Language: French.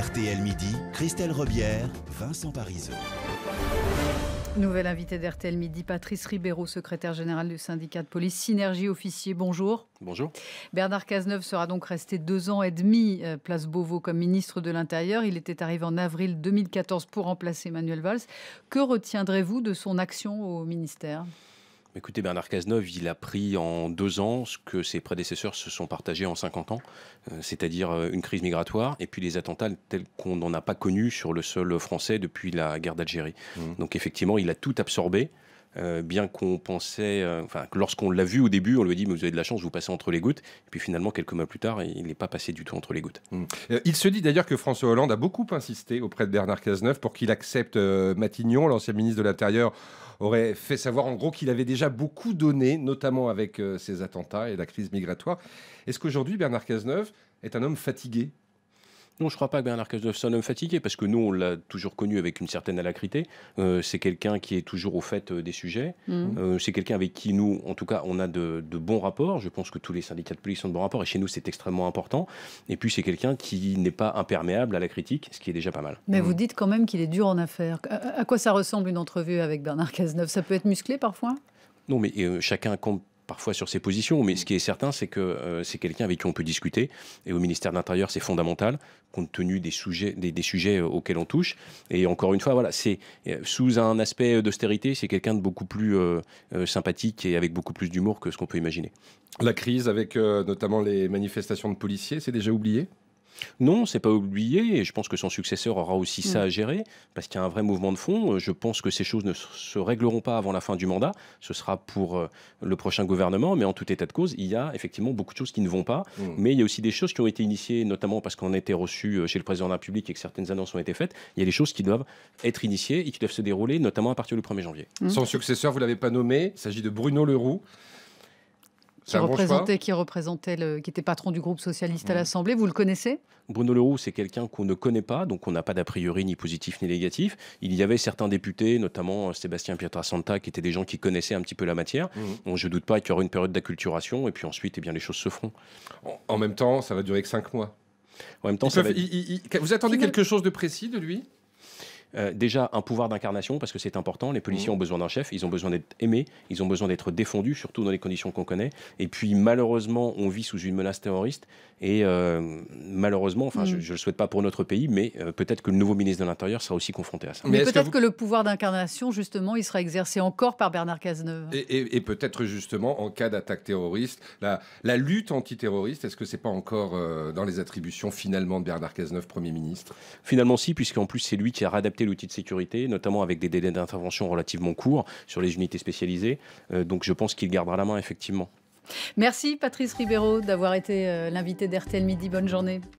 RTL Midi, Christelle Robière, Vincent Parisot. Nouvelle invitée d'RTL Midi, Patrice Ribeiro, secrétaire général du syndicat de police Synergie Officier. Bonjour. Bonjour. Bernard Cazeneuve sera donc resté deux ans et demi euh, place Beauvau comme ministre de l'Intérieur. Il était arrivé en avril 2014 pour remplacer Manuel Valls. Que retiendrez-vous de son action au ministère bah, écoutez, Bernard Cazeneuve, il a pris en deux ans ce que ses prédécesseurs se sont partagés en 50 ans, euh, c'est-à-dire euh, une crise migratoire et puis les attentats tels qu'on n'en a pas connus sur le sol français depuis la guerre d'Algérie. Mmh. Donc effectivement, il a tout absorbé euh, bien qu'on pensait, euh, lorsqu'on l'a vu au début, on lui a dit, mais vous avez de la chance, vous passez entre les gouttes. Et puis finalement, quelques mois plus tard, il n'est pas passé du tout entre les gouttes. Hum. Euh, il se dit d'ailleurs que François Hollande a beaucoup insisté auprès de Bernard Cazeneuve pour qu'il accepte Matignon, l'ancien ministre de l'Intérieur aurait fait savoir en gros qu'il avait déjà beaucoup donné, notamment avec ses attentats et la crise migratoire. Est-ce qu'aujourd'hui, Bernard Cazeneuve est un homme fatigué non, je ne crois pas que Bernard Cazeneuve soit un homme fatigué, parce que nous, on l'a toujours connu avec une certaine alacrité. Euh, c'est quelqu'un qui est toujours au fait euh, des sujets. Mmh. Euh, c'est quelqu'un avec qui nous, en tout cas, on a de, bons rapports. Je pense que tous les syndicats de police ont de bons rapports, et chez nous, c'est extrêmement important. Et puis, c'est quelqu'un qui n'est pas imperméable à la critique, ce qui est déjà pas mal. Mais vous mmh. dites quand même qu'il est dur en affaires. À, quoi ça ressemble une entrevue avec Bernard Cazeneuve Ça peut être musclé parfois non, mais chacun compte parfois sur ses positions, mais ce qui est certain, c'est que euh, c'est quelqu'un avec qui on peut discuter. Et au ministère de l'Intérieur, c'est fondamental, compte tenu des sujets, euh, auxquels on touche. Et encore une fois, voilà, c'est euh, sous un aspect d'austérité, c'est quelqu'un de beaucoup plus sympathique et avec beaucoup plus d'humour que ce qu'on peut imaginer. La crise avec notamment les manifestations de policiers, c'est déjà oublié non, c'est pas oublié, et je pense que son successeur aura aussi mm. ça à gérer, parce qu'il y a un vrai mouvement de fond. Euh, je pense que ces choses ne se régleront pas avant la fin du mandat, ce sera pour euh, le prochain gouvernement, mais en tout état de cause, il y a effectivement beaucoup de choses qui ne vont pas, mm. mais il y a aussi des choses qui ont été initiées, notamment parce qu'on a été reçu euh, chez le président de la République et que certaines annonces ont été faites. Il y a des choses qui doivent être initiées et qui doivent se dérouler, notamment à partir du 1er janvier. Mm. Son successeur, vous l'avez pas nommé, il s'agit de Bruno Leroux qui représentait, qui représentait qui était patron du groupe socialiste à mm. l'Assemblée. Vous le connaissez Bruno Leroux, c'est quelqu'un qu'on ne connaît pas, donc on n'a pas d'a priori ni positif ni négatif. Il y avait certains députés, notamment euh, Sébastien Pietrasanta, qui étaient des gens qui connaissaient un petit peu la matière. Mm. je ne doute pas qu'il y aura une période d'acculturation, et puis ensuite, et eh bien, les choses se feront. En même temps, ça va durer que cinq mois. En même temps, ça va vous attendez quelque chose de précis de lui euh, déjà un pouvoir d'incarnation, parce que c'est important. Les policiers mmh. ont besoin d'un chef, ils ont besoin d'être aimés, ils ont besoin d'être défendus, surtout dans les conditions qu'on connaît. Et puis, malheureusement, on vit sous une menace terroriste. Et euh, malheureusement, enfin, je ne mmh. le souhaite pas pour notre pays, mais euh, peut-être que le nouveau ministre de l'Intérieur sera aussi confronté à ça. Mais, peut-être que, le pouvoir d'incarnation, justement, il sera exercé encore par Bernard Cazeneuve. Et, peut-être, justement, en cas d'attaque terroriste, la, la lutte antiterroriste, est-ce que c'est pas encore dans les attributions finalement de Bernard Cazeneuve, Premier ministre Finalement, si, puisqu'en plus, c'est lui qui a réadapté l'outil de sécurité, notamment avec des délais d'intervention relativement courts sur les unités spécialisées. Euh, donc je pense qu'il gardera la main effectivement. Merci Patrice Ribeiro d'avoir été euh, l'invité d'RTL Midi. Bonne journée.